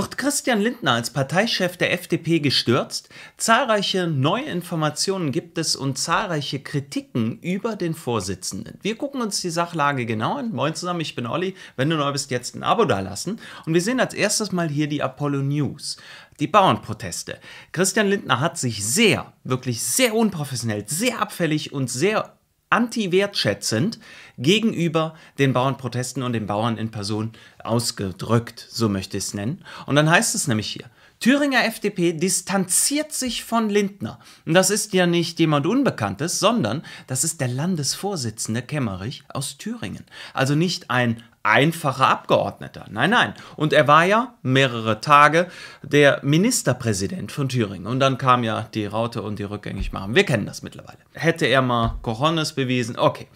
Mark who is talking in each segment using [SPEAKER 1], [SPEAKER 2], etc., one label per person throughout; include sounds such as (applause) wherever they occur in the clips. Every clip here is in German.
[SPEAKER 1] Wird Christian Lindner als Parteichef der FDP gestürzt? Zahlreiche neue Informationen gibt es und zahlreiche Kritiken über den Vorsitzenden. Wir gucken uns die Sachlage genau an. Moin zusammen, ich bin Olli. Wenn du neu bist, jetzt ein Abo dalassen. Und wir sehen als erstes mal hier die Apollo News die Bauernproteste. Christian Lindner hat sich sehr, wirklich sehr unprofessionell, sehr abfällig und sehr anti-wertschätzend gegenüber den Bauernprotesten und den Bauern in Person ausgedrückt, so möchte ich es nennen. Und dann heißt es nämlich hier, Thüringer FDP distanziert sich von Lindner. Und das ist ja nicht jemand Unbekanntes, sondern das ist der Landesvorsitzende Kemmerich aus Thüringen. Also nicht ein einfacher Abgeordneter. Nein, nein. Und er war ja mehrere Tage der Ministerpräsident von Thüringen. Und dann kam ja die Raute und die Rückgängigmachung. Wir kennen das mittlerweile. Hätte er mal Cojones bewiesen, okay.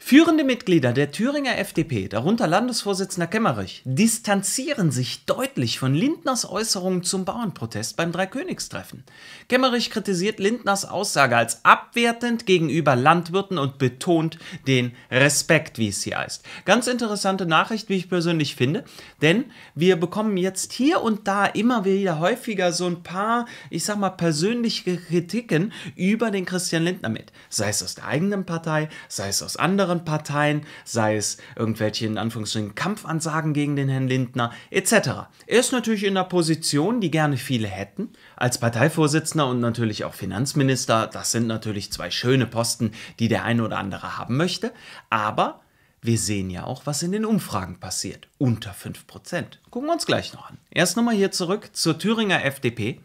[SPEAKER 1] Führende Mitglieder der Thüringer FDP, darunter Landesvorsitzender Kemmerich, distanzieren sich deutlich von Lindners Äußerungen zum Bauernprotest beim Dreikönigstreffen. Kemmerich kritisiert Lindners Aussage als abwertend gegenüber Landwirten und betont den Respekt, wie es hier heißt. Ganz interessante Nachricht, wie ich persönlich finde, denn wir bekommen jetzt hier und da immer wieder häufiger so ein paar, ich sag mal, persönliche Kritiken über den Christian Lindner mit. Sei es aus der eigenen Partei, sei es aus anderen anderen Parteien, sei es irgendwelche in Anführungsstrichen Kampfansagen gegen den Herrn Lindner etc. Er ist natürlich in der Position, die gerne viele hätten, als Parteivorsitzender und natürlich auch Finanzminister. Das sind natürlich zwei schöne Posten, die der eine oder andere haben möchte, aber wir sehen ja auch, was in den Umfragen passiert. Unter 5%. Gucken wir uns gleich noch an. Erst nochmal hier zurück zur Thüringer FDP.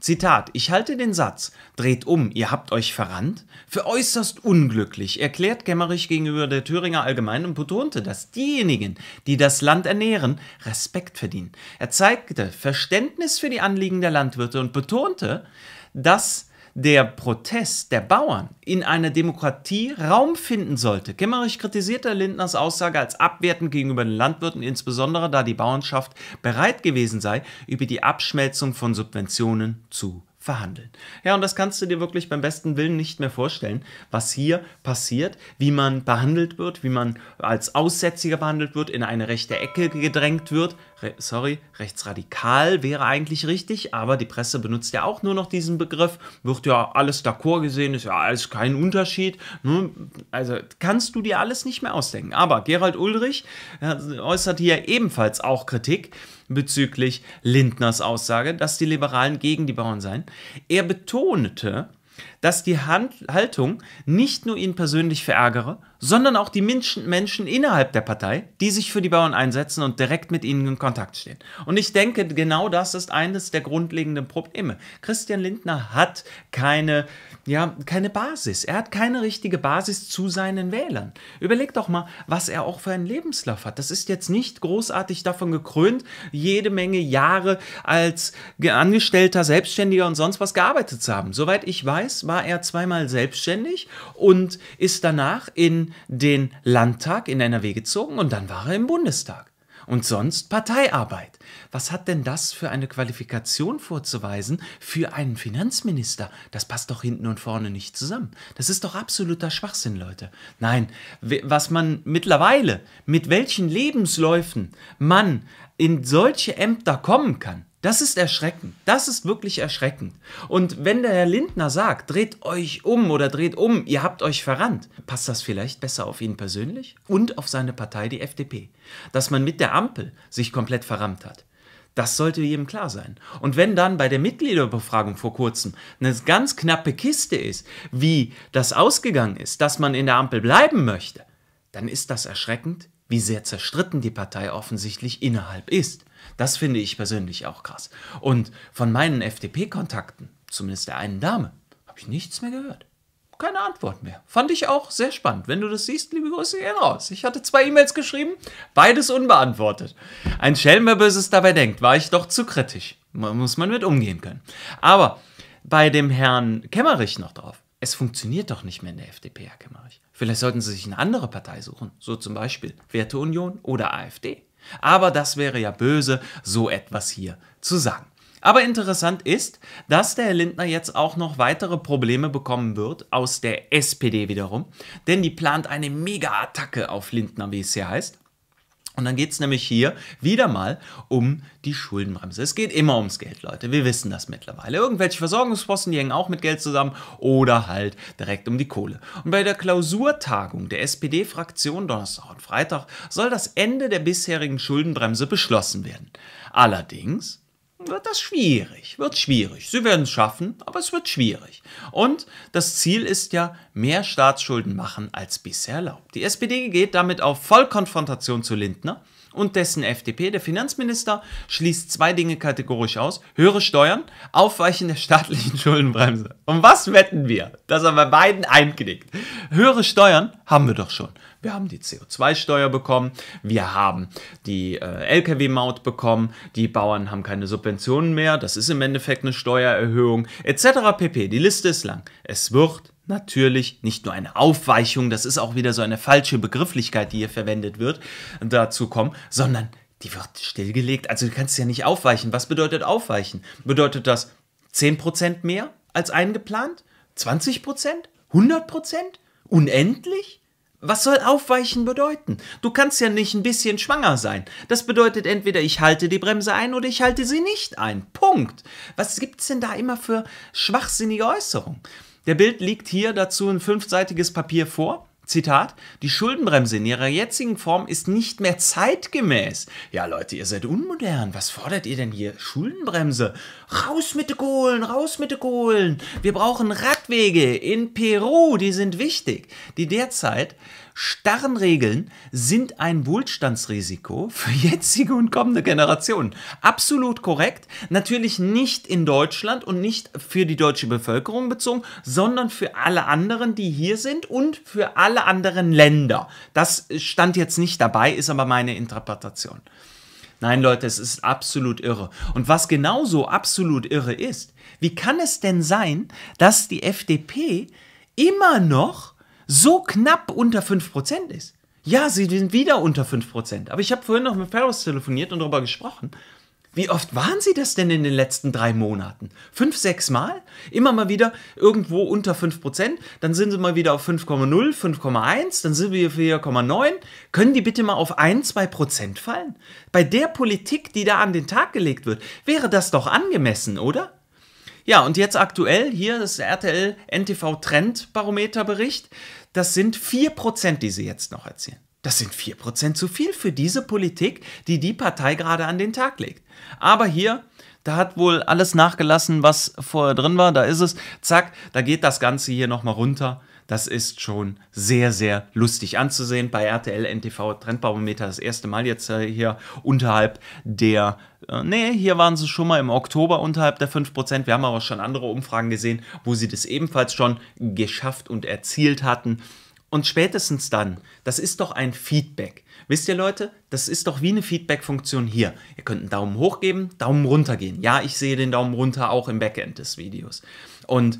[SPEAKER 1] Zitat, ich halte den Satz, dreht um, ihr habt euch verrannt, für äußerst unglücklich, erklärt Gemmerich gegenüber der Thüringer Allgemeinen und betonte, dass diejenigen, die das Land ernähren, Respekt verdienen. Er zeigte Verständnis für die Anliegen der Landwirte und betonte, dass der Protest der Bauern in einer Demokratie Raum finden sollte. Kemmerich kritisierte Lindners Aussage als abwertend gegenüber den Landwirten, insbesondere da die Bauernschaft bereit gewesen sei, über die Abschmelzung von Subventionen zu verhandeln. Ja, und das kannst du dir wirklich beim besten Willen nicht mehr vorstellen, was hier passiert, wie man behandelt wird, wie man als Aussätziger behandelt wird, in eine rechte Ecke gedrängt wird re sorry, rechtsradikal wäre eigentlich richtig, aber die Presse benutzt ja auch nur noch diesen Begriff, wird ja alles d'accord gesehen, ist ja alles kein Unterschied. Ne? Also kannst du dir alles nicht mehr ausdenken. Aber Gerald Ulrich äh, äußert hier ebenfalls auch Kritik bezüglich Lindners Aussage, dass die Liberalen gegen die Bauern seien. Er betonte, dass die Hand, Haltung nicht nur ihn persönlich verärgere, sondern auch die Menschen, Menschen innerhalb der Partei, die sich für die Bauern einsetzen und direkt mit ihnen in Kontakt stehen. Und ich denke, genau das ist eines der grundlegenden Probleme. Christian Lindner hat keine, ja, keine Basis. Er hat keine richtige Basis zu seinen Wählern. Überleg doch mal, was er auch für einen Lebenslauf hat. Das ist jetzt nicht großartig davon gekrönt, jede Menge Jahre als Angestellter, Selbstständiger und sonst was gearbeitet zu haben. Soweit ich weiß, Kreis war er zweimal selbstständig und ist danach in den Landtag in NRW gezogen und dann war er im Bundestag. Und sonst Parteiarbeit. Was hat denn das für eine Qualifikation vorzuweisen für einen Finanzminister? Das passt doch hinten und vorne nicht zusammen. Das ist doch absoluter Schwachsinn, Leute. Nein, was man mittlerweile, mit welchen Lebensläufen man in solche Ämter kommen kann, das ist erschreckend. Das ist wirklich erschreckend. Und wenn der Herr Lindner sagt, dreht euch um oder dreht um, ihr habt euch verrannt, passt das vielleicht besser auf ihn persönlich und auf seine Partei, die FDP. Dass man mit der Ampel sich komplett verrammt hat. Das sollte jedem klar sein. Und wenn dann bei der Mitgliederbefragung vor kurzem eine ganz knappe Kiste ist, wie das ausgegangen ist, dass man in der Ampel bleiben möchte, dann ist das erschreckend, wie sehr zerstritten die Partei offensichtlich innerhalb ist. Das finde ich persönlich auch krass. Und von meinen FDP-Kontakten, zumindest der einen Dame, habe ich nichts mehr gehört. Keine Antwort mehr. Fand ich auch sehr spannend. Wenn du das siehst, liebe Grüße gehen raus. Ich hatte zwei E-Mails geschrieben, beides unbeantwortet. Ein Schelm, wer Böses dabei denkt, war ich doch zu kritisch. Muss man mit umgehen können. Aber bei dem Herrn Kemmerich noch drauf. Es funktioniert doch nicht mehr in der FDP, Herr Kemmerich. Vielleicht sollten Sie sich eine andere Partei suchen, so zum Beispiel Werteunion oder AfD. Aber das wäre ja böse, so etwas hier zu sagen. Aber interessant ist, dass der Herr Lindner jetzt auch noch weitere Probleme bekommen wird, aus der SPD wiederum. Denn die plant eine Mega-Attacke auf Lindner, wie es hier heißt. Und dann geht es nämlich hier wieder mal um die Schuldenbremse. Es geht immer ums Geld, Leute. Wir wissen das mittlerweile. Irgendwelche Versorgungsposten, die hängen auch mit Geld zusammen oder halt direkt um die Kohle. Und bei der Klausurtagung der SPD-Fraktion Donnerstag und Freitag soll das Ende der bisherigen Schuldenbremse beschlossen werden. Allerdings wird das schwierig, wird schwierig. Sie werden es schaffen, aber es wird schwierig. Und das Ziel ist ja, mehr Staatsschulden machen als bisher erlaubt. Die SPD geht damit auf Vollkonfrontation zu Lindner und dessen FDP, der Finanzminister, schließt zwei Dinge kategorisch aus. Höhere Steuern, Aufweichen der staatlichen (laughs) Schuldenbremse. Und was wetten wir? dass er bei beiden einknickt. Höhere Steuern haben wir doch schon. Wir haben die CO2-Steuer bekommen, wir haben die äh, Lkw-Maut bekommen, die Bauern haben keine Subventionen mehr, das ist im Endeffekt eine Steuererhöhung, etc. pp. Die Liste ist lang. Es wird natürlich nicht nur eine Aufweichung, das ist auch wieder so eine falsche Begrifflichkeit, die hier verwendet wird, dazu kommen, sondern die wird stillgelegt. Also du kannst ja nicht aufweichen. Was bedeutet aufweichen? Bedeutet das 10% mehr als eingeplant? 20%? 100%? Unendlich? Was soll aufweichen bedeuten? Du kannst ja nicht ein bisschen schwanger sein. Das bedeutet entweder ich halte die Bremse ein oder ich halte sie nicht ein. Punkt. Was gibt es denn da immer für schwachsinnige Äußerungen? Der Bild liegt hier dazu ein fünfseitiges Papier vor. Zitat, die Schuldenbremse in ihrer jetzigen Form ist nicht mehr zeitgemäß. Ja Leute, ihr seid unmodern. Was fordert ihr denn hier? Schuldenbremse. Raus mit den Kohlen, raus mit den Kohlen. Wir brauchen Radwege in Peru, die sind wichtig. Die derzeit starren Regeln sind ein Wohlstandsrisiko für jetzige und kommende Generationen. Absolut korrekt. Natürlich nicht in Deutschland und nicht für die deutsche Bevölkerung bezogen, sondern für alle anderen, die hier sind und für alle anderen Länder. Das stand jetzt nicht dabei, ist aber meine Interpretation. Nein, Leute, es ist absolut irre. Und was genauso absolut irre ist, wie kann es denn sein, dass die FDP immer noch so knapp unter 5% ist. Ja, sie sind wieder unter 5%. Aber ich habe vorhin noch mit Ferris telefoniert und darüber gesprochen. Wie oft waren sie das denn in den letzten drei Monaten? Fünf, sechs Mal? Immer mal wieder irgendwo unter 5%, dann sind sie mal wieder auf 5,0, 5,1, dann sind wir hier 4,9. Können die bitte mal auf 1, 2% fallen? Bei der Politik, die da an den Tag gelegt wird, wäre das doch angemessen, oder? Ja, und jetzt aktuell, hier das RTL NTV Trendbarometerbericht. Das sind 4%, die sie jetzt noch erzielen. Das sind 4% zu viel für diese Politik, die die Partei gerade an den Tag legt. Aber hier, da hat wohl alles nachgelassen, was vorher drin war. Da ist es, zack, da geht das Ganze hier nochmal runter das ist schon sehr, sehr lustig anzusehen. Bei RTL NTV Trendbarometer das erste Mal jetzt äh, hier unterhalb der äh, nee, hier waren sie schon mal im Oktober unterhalb der 5%. Wir haben aber schon andere Umfragen gesehen, wo sie das ebenfalls schon geschafft und erzielt hatten. Und spätestens dann, das ist doch ein Feedback. Wisst ihr Leute, das ist doch wie eine Feedback-Funktion hier. Ihr könnt einen Daumen hoch geben, Daumen runter gehen. Ja, ich sehe den Daumen runter auch im Backend des Videos. Und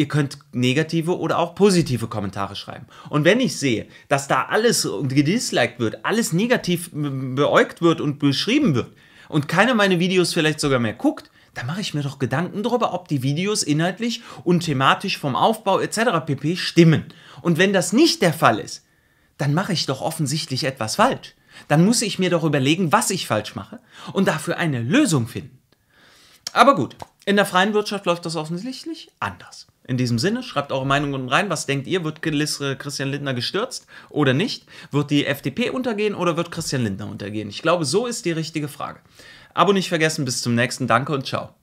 [SPEAKER 1] Ihr könnt negative oder auch positive Kommentare schreiben. Und wenn ich sehe, dass da alles gedisliked wird, alles negativ beäugt wird und beschrieben wird und keiner meine Videos vielleicht sogar mehr guckt, dann mache ich mir doch Gedanken darüber, ob die Videos inhaltlich und thematisch vom Aufbau etc. pp. stimmen. Und wenn das nicht der Fall ist, dann mache ich doch offensichtlich etwas falsch. Dann muss ich mir doch überlegen, was ich falsch mache und dafür eine Lösung finden. Aber gut, in der freien Wirtschaft läuft das offensichtlich anders. In diesem Sinne, schreibt eure Meinung unten rein. Was denkt ihr? Wird äh, Christian Lindner gestürzt oder nicht? Wird die FDP untergehen oder wird Christian Lindner untergehen? Ich glaube, so ist die richtige Frage. Abo nicht vergessen, bis zum nächsten. Danke und ciao.